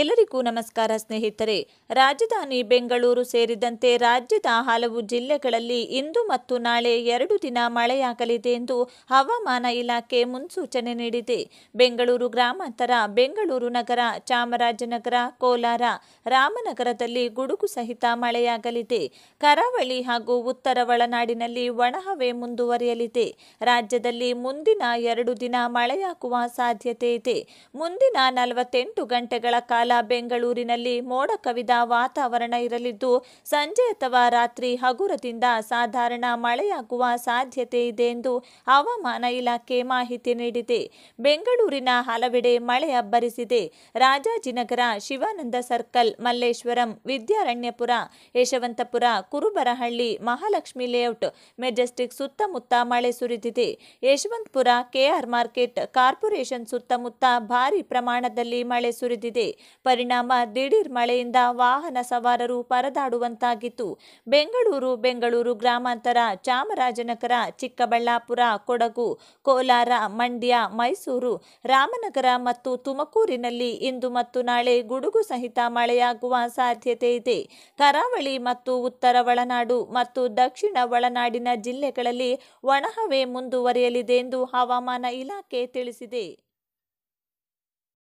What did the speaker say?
ಎಲ್ಲರಿಗೂ ನಮಸ್ಕಾರ ಸ್ನೇಹಿತರೆ ರಾಜಧಾನಿ ಬೆಂಗಳೂರು ಸೇರಿದಂತೆ ರಾಜ್ಯದ ಹಲವು ಜಿಲ್ಲೆಗಳಲ್ಲಿ ಇಂದು ಮತ್ತು ನಾಳೆ ಎರಡು ದಿನ ಮಳೆಯಾಗಲಿದೆ ಎಂದು ಹವಾಮಾನ ಇಲಾಖೆ ಮುನ್ಸೂಚನೆ ನೀಡಿದೆ ಬೆಂಗಳೂರು ಗ್ರಾಮಾಂತರ ಬೆಂಗಳೂರು ನಗರ ಚಾಮರಾಜನಗರ ಕೋಲಾರ ರಾಮನಗರದಲ್ಲಿ ಗುಡುಗು ಸಹಿತ ಮಳೆಯಾಗಲಿದೆ ಕರಾವಳಿ ಹಾಗೂ ಉತ್ತರ ಒಳನಾಡಿನಲ್ಲಿ ಒಣಹವೆ ಮುಂದುವರಿಯಲಿದೆ ರಾಜ್ಯದಲ್ಲಿ ಮುಂದಿನ ಎರಡು ದಿನ ಮಳೆಯಾಗುವ ಸಾಧ್ಯತೆ ಇದೆ ಮುಂದಿನ ನಲವತ್ತೆಂಟು ಗಂಟೆಗಳ ಕಾಲ ಕಾಲ ಬೆಂಗಳೂರಿನಲ್ಲಿ ಮೋಡ ಕವಿದ ವಾತಾವರಣ ಇರಲಿದ್ದು ಸಂಜೆ ಅಥವಾ ರಾತ್ರಿ ಹಗುರದಿಂದ ಸಾಧಾರಣ ಮಳೆಯಾಗುವ ಸಾಧ್ಯತೆ ಇದೆ ಎಂದು ಹವಾಮಾನ ಇಲಾಖೆ ಮಾಹಿತಿ ನೀಡಿದೆ ಬೆಂಗಳೂರಿನ ಹಲವೆಡೆ ಮಳೆ ಅಬ್ಬರಿಸಿದೆ Rajajinagar Shivananda circle Malleshwaram Vidyaranyapura Yeshwanthpur Kurubarahalli Mahalakshmi layout Majestic ಸುತ್ತಮುತ್ತ ಮಳೆ ಸುರಿದಿದೆ ಯಶವಂತಪುರ ಕೆಆರ್ ಮಾರ್ಕೆಟ್ ಕಾರ್ಪೊರೇಷನ್ ಸುತ್ತಮುತ್ತ ಭಾರಿ ಪ್ರಮಾಣದಲ್ಲಿ ಮಳೆ ಸುರಿದಿದೆ ಪರಿಣಾಮ ದಿಢೀರ್ ಮಳೆಯಿಂದ ವಾಹನ ಸವಾರರು ಪರದಾಡುವಂತಾಗಿತ್ತು ಬೆಂಗಳೂರು ಬೆಂಗಳೂರು ಗ್ರಾಮಾಂತರ ಚಾಮರಾಜನಗರ ಚಿಕ್ಕಬಳ್ಳಾಪುರ ಕೊಡಗು ಕೋಲಾರ ಮಂಡ್ಯ ಮೈಸೂರು ರಾಮನಗರ ಮತ್ತು ತುಮಕೂರಿನಲ್ಲಿ ಇಂದು ಮತ್ತು ನಾಳೆ ಗುಡುಗು ಸಹಿತ ಮಳೆಯಾಗುವ ಸಾಧ್ಯತೆ ಇದೆ ಕರಾವಳಿ ಮತ್ತು ಉತ್ತರ ಒಳನಾಡು ಮತ್ತು ದಕ್ಷಿಣ ಒಳನಾಡಿನ ಜಿಲ್ಲೆಗಳಲ್ಲಿ ಒಣಹವೆ ಮುಂದುವರಿಯಲಿದೆ ಎಂದು ಹವಾಮಾನ ಇಲಾಖೆ ತಿಳಿಸಿದೆ